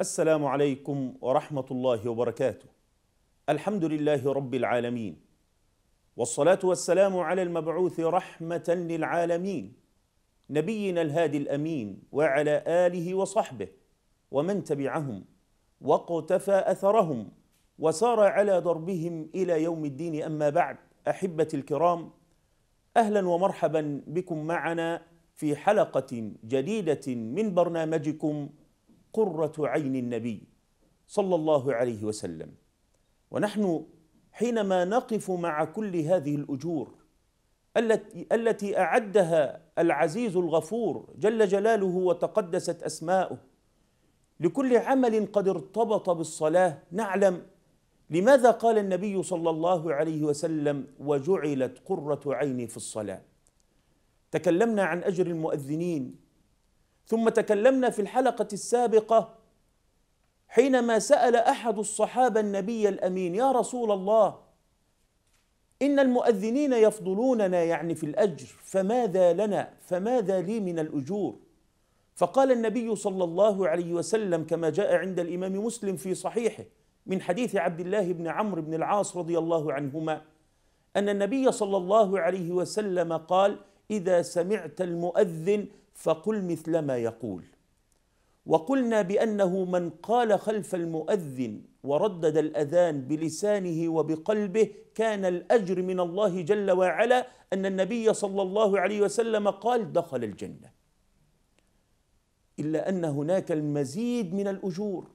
السلام عليكم ورحمة الله وبركاته الحمد لله رب العالمين والصلاة والسلام على المبعوث رحمة للعالمين نبينا الهادي الأمين وعلى آله وصحبه ومن تبعهم واقتفى أثرهم وسار على دربهم إلى يوم الدين أما بعد أحبة الكرام أهلا ومرحبا بكم معنا في حلقة جديدة من برنامجكم قرة عين النبي صلى الله عليه وسلم ونحن حينما نقف مع كل هذه الأجور التي أعدها العزيز الغفور جل جلاله وتقدست أسماؤه لكل عمل قد ارتبط بالصلاة نعلم لماذا قال النبي صلى الله عليه وسلم وجعلت قرة عيني في الصلاة تكلمنا عن أجر المؤذنين ثم تكلمنا في الحلقة السابقة حينما سأل أحد الصحابة النبي الأمين يا رسول الله إن المؤذنين يفضلوننا يعني في الأجر فماذا لنا فماذا لي من الأجور فقال النبي صلى الله عليه وسلم كما جاء عند الإمام مسلم في صحيحه من حديث عبد الله بن عمرو بن العاص رضي الله عنهما أن النبي صلى الله عليه وسلم قال إذا سمعت المؤذن فقل مثل ما يقول وقلنا بانه من قال خلف المؤذن وردد الاذان بلسانه وبقلبه كان الاجر من الله جل وعلا ان النبي صلى الله عليه وسلم قال دخل الجنه الا ان هناك المزيد من الاجور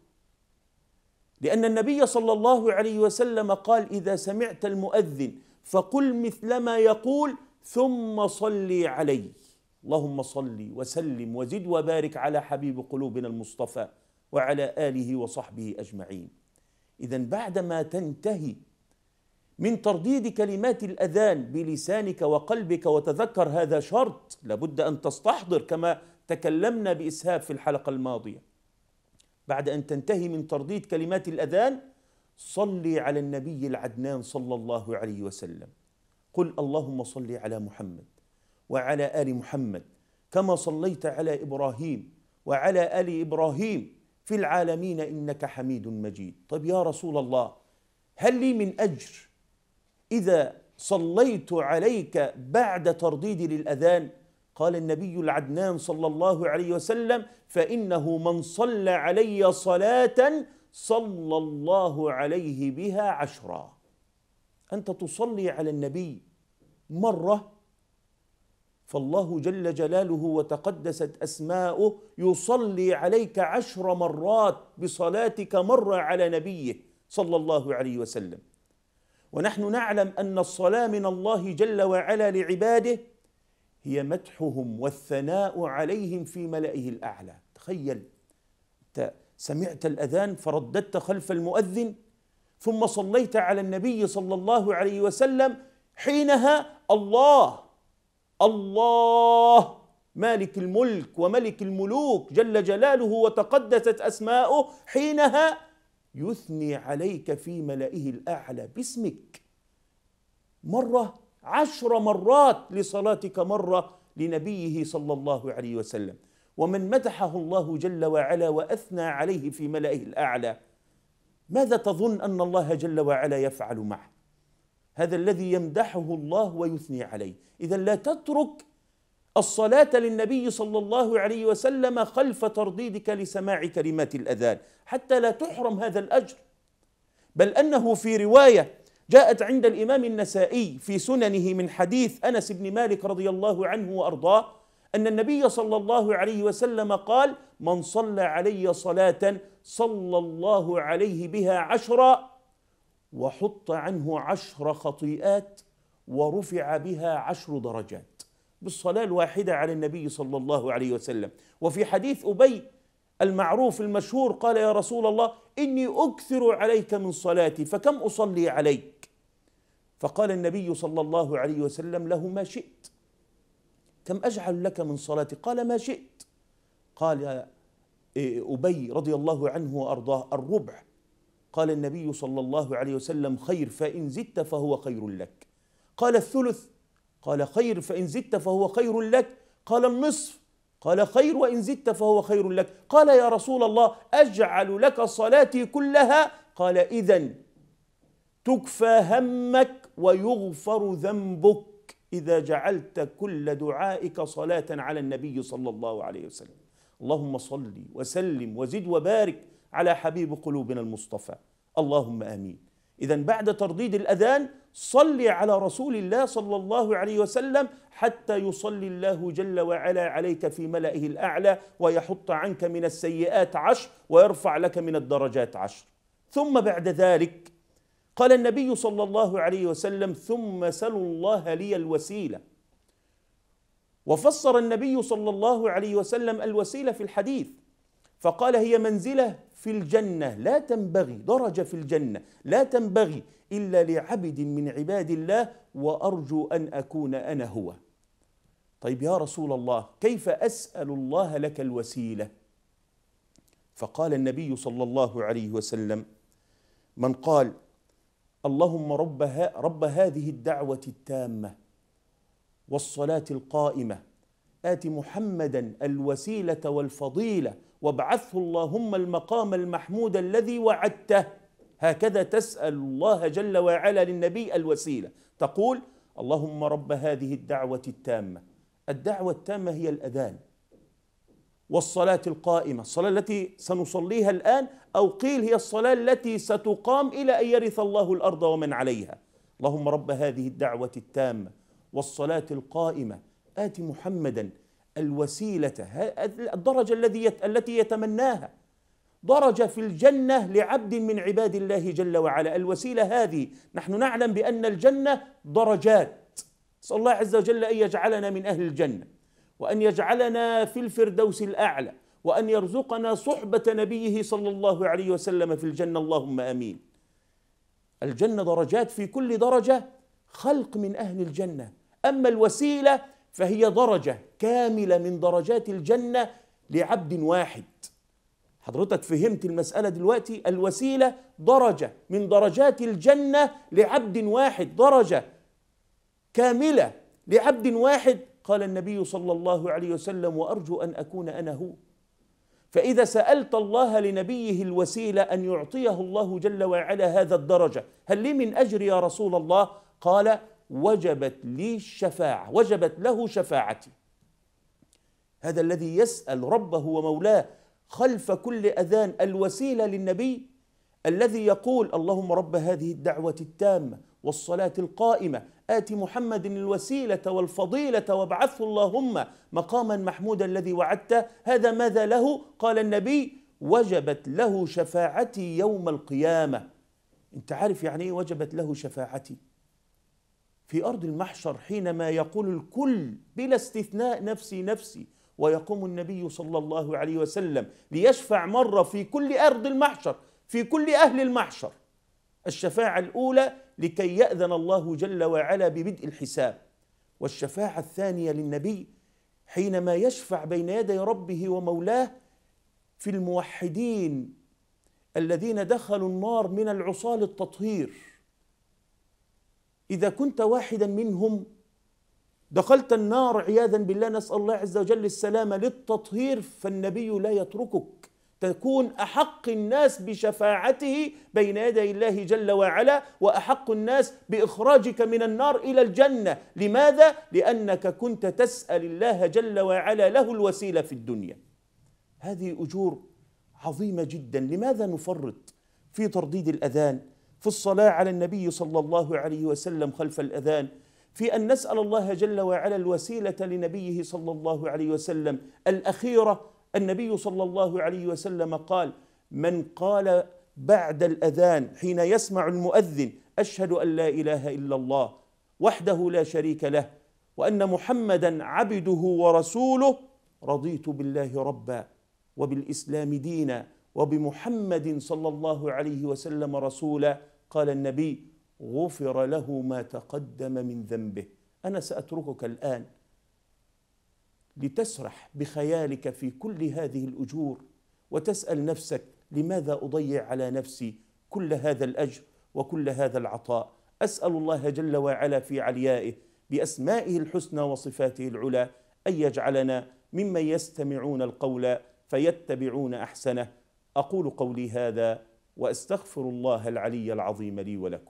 لان النبي صلى الله عليه وسلم قال اذا سمعت المؤذن فقل مثل ما يقول ثم صلي عليه اللهم صل وسلم وزد وبارك على حبيب قلوبنا المصطفى وعلى اله وصحبه اجمعين اذا بعدما تنتهي من ترديد كلمات الاذان بلسانك وقلبك وتذكر هذا شرط لابد ان تستحضر كما تكلمنا باسهاب في الحلقه الماضيه بعد ان تنتهي من ترديد كلمات الاذان صلي على النبي العدنان صلى الله عليه وسلم قل اللهم صل على محمد وعلى ال محمد كما صليت على ابراهيم وعلى ال ابراهيم في العالمين انك حميد مجيد طيب يا رسول الله هل لي من اجر اذا صليت عليك بعد ترديدي للاذان قال النبي العدنان صلى الله عليه وسلم فانه من صلى علي صلاه صلى الله عليه بها عشرا انت تصلي على النبي مره فالله جل جلاله وتقدست اسماؤه يصلي عليك عشر مرات بصلاتك مره على نبيه صلى الله عليه وسلم ونحن نعلم ان الصلاه من الله جل وعلا لعباده هي مدحهم والثناء عليهم في ملئه الاعلى تخيل سمعت الاذان فرددت خلف المؤذن ثم صليت على النبي صلى الله عليه وسلم حينها الله الله مالك الملك وملك الملوك جل جلاله وتقدست اسماؤه حينها يثني عليك في ملئه الاعلى باسمك مره عشر مرات لصلاتك مره لنبيه صلى الله عليه وسلم ومن مدحه الله جل وعلا واثنى عليه في ملئه الاعلى ماذا تظن ان الله جل وعلا يفعل معه هذا الذي يمدحه الله ويثني عليه اذا لا تترك الصلاه للنبي صلى الله عليه وسلم خلف ترديدك لسماع كلمات الاذان حتى لا تحرم هذا الاجر بل انه في روايه جاءت عند الامام النسائي في سننه من حديث انس بن مالك رضي الله عنه وارضاه ان النبي صلى الله عليه وسلم قال من صلى علي صلاه صلى الله عليه بها عشرا وحط عنه عشر خطيئات ورفع بها عشر درجات بالصلاة الواحدة على النبي صلى الله عليه وسلم وفي حديث أبي المعروف المشهور قال يا رسول الله إني أكثر عليك من صلاتي فكم أصلي عليك فقال النبي صلى الله عليه وسلم له ما شئت كم أجعل لك من صلاتي قال ما شئت قال إيه، أبي رضي الله عنه وأرضاه الربع قال النبي صلى الله عليه وسلم خير فإن زدت فهو خير لك قال الثلث قال خير فإن زدت فهو خير لك قال النصف قال خير وإن زدت فهو خير لك قال يا رسول الله أجعل لك صلاتي كلها قال إذا تكفى همك ويغفر ذنبك إذا جعلت كل دعائك صلاة على النبي صلى الله عليه وسلم اللهم صل وسلم وزد وبارك على حبيب قلوبنا المصطفى اللهم امين اذا بعد ترديد الاذان صل على رسول الله صلى الله عليه وسلم حتى يصلي الله جل وعلا عليك في ملئه الاعلى ويحط عنك من السيئات عشر ويرفع لك من الدرجات عشر ثم بعد ذلك قال النبي صلى الله عليه وسلم ثم سلوا الله لي الوسيله وفسر النبي صلى الله عليه وسلم الوسيله في الحديث فقال هي منزله في الجنة لا تنبغي درجة في الجنة لا تنبغي إلا لعبد من عباد الله وأرجو أن أكون أنا هو طيب يا رسول الله كيف أسأل الله لك الوسيلة فقال النبي صلى الله عليه وسلم من قال اللهم رب, رب هذه الدعوة التامة والصلاة القائمة آت محمدا الوسيلة والفضيلة وابعثه اللهم المقام المحمود الذي وعدته هكذا تسأل الله جل وعلا للنبي الوسيلة تقول اللهم رب هذه الدعوة التامة الدعوة التامة هي الأذان والصلاة القائمة الصلاة التي سنصليها الآن أو قيل هي الصلاة التي ستقام إلى أن يرث الله الأرض ومن عليها اللهم رب هذه الدعوة التامة والصلاة القائمة آت محمداً الوسيلة الدرجة الذي التي يتمناها درجة في الجنة لعبد من عباد الله جل وعلا الوسيلة هذه نحن نعلم بأن الجنة درجات صلى الله عز وجل أن يجعلنا من أهل الجنة وأن يجعلنا في الفردوس الأعلى وأن يرزقنا صحبة نبيه صلى الله عليه وسلم في الجنة اللهم آمين الجنة درجات في كل درجة خلق من أهل الجنة أما الوسيلة فهي درجة كاملة من درجات الجنة لعبد واحد حضرتك فهمت المسألة دلوقتي الوسيلة درجة من درجات الجنة لعبد واحد درجة كاملة لعبد واحد قال النبي صلى الله عليه وسلم وأرجو أن أكون أنا هو فإذا سألت الله لنبيه الوسيلة أن يعطيه الله جل وعلا هذا الدرجة هل لي من أجر يا رسول الله قال وجبت لي الشفاعة وجبت له شفاعتي هذا الذي يسأل ربه ومولاه خلف كل أذان الوسيلة للنبي الذي يقول اللهم رب هذه الدعوة التامة والصلاة القائمة آت محمد الوسيلة والفضيلة وابعثه اللهم مقاما محمودا الذي وعدته هذا ماذا له؟ قال النبي وجبت له شفاعتي يوم القيامة أنت عارف يعني إيه وجبت له شفاعتي؟ في أرض المحشر حينما يقول الكل بلا استثناء نفسي نفسي ويقوم النبي صلى الله عليه وسلم ليشفع مرة في كل أرض المحشر في كل أهل المحشر الشفاعة الأولى لكي يأذن الله جل وعلا ببدء الحساب والشفاعة الثانية للنبي حينما يشفع بين يدي ربه ومولاه في الموحدين الذين دخلوا النار من العصاة التطهير إذا كنت واحدا منهم دخلت النار عياذا بالله نسأل الله عز وجل السلامة للتطهير فالنبي لا يتركك تكون أحق الناس بشفاعته بين يدي الله جل وعلا وأحق الناس بإخراجك من النار إلى الجنة لماذا؟ لأنك كنت تسأل الله جل وعلا له الوسيلة في الدنيا هذه أجور عظيمة جدا لماذا نفرط في ترديد الأذان؟ في الصلاة على النبي صلى الله عليه وسلم خلف الأذان في أن نسأل الله جل وعلا الوسيلة لنبيه صلى الله عليه وسلم الأخيرة النبي صلى الله عليه وسلم قال من قال بعد الأذان حين يسمع المؤذن أشهد أن لا إله إلا الله وحده لا شريك له وأن محمدا عبده ورسوله رضيت بالله ربا وبالإسلام دينا وبمحمد صلى الله عليه وسلم رسولا قال النبي غفر له ما تقدم من ذنبه انا ساتركك الان لتسرح بخيالك في كل هذه الاجور وتسال نفسك لماذا اضيع على نفسي كل هذا الاجر وكل هذا العطاء اسال الله جل وعلا في عليائه باسمائه الحسنى وصفاته العلى ان يجعلنا ممن يستمعون القول فيتبعون احسنه اقول قولي هذا واستغفر الله العلي العظيم لي ولكم